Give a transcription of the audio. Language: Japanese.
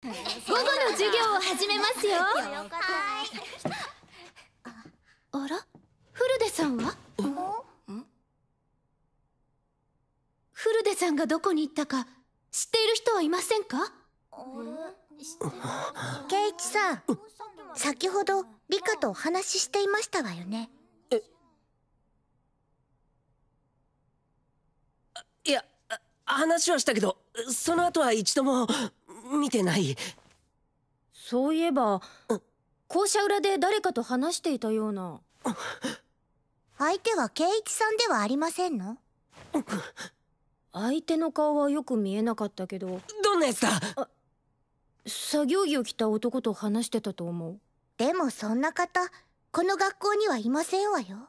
午後の授業を始めますよ。あら、古出さんは？古出さんがどこに行ったか知っている人はいませんか？ケイチさん、先ほどリカとお話ししていましたわよね。いや、話はしたけど、その後は一度も。見てないそういえば校舎裏で誰かと話していたような相手は圭一さんではありませんの相手の顔はよく見えなかったけどどんなやつだ作業着を着た男と話してたと思うでもそんな方この学校にはいませんわよ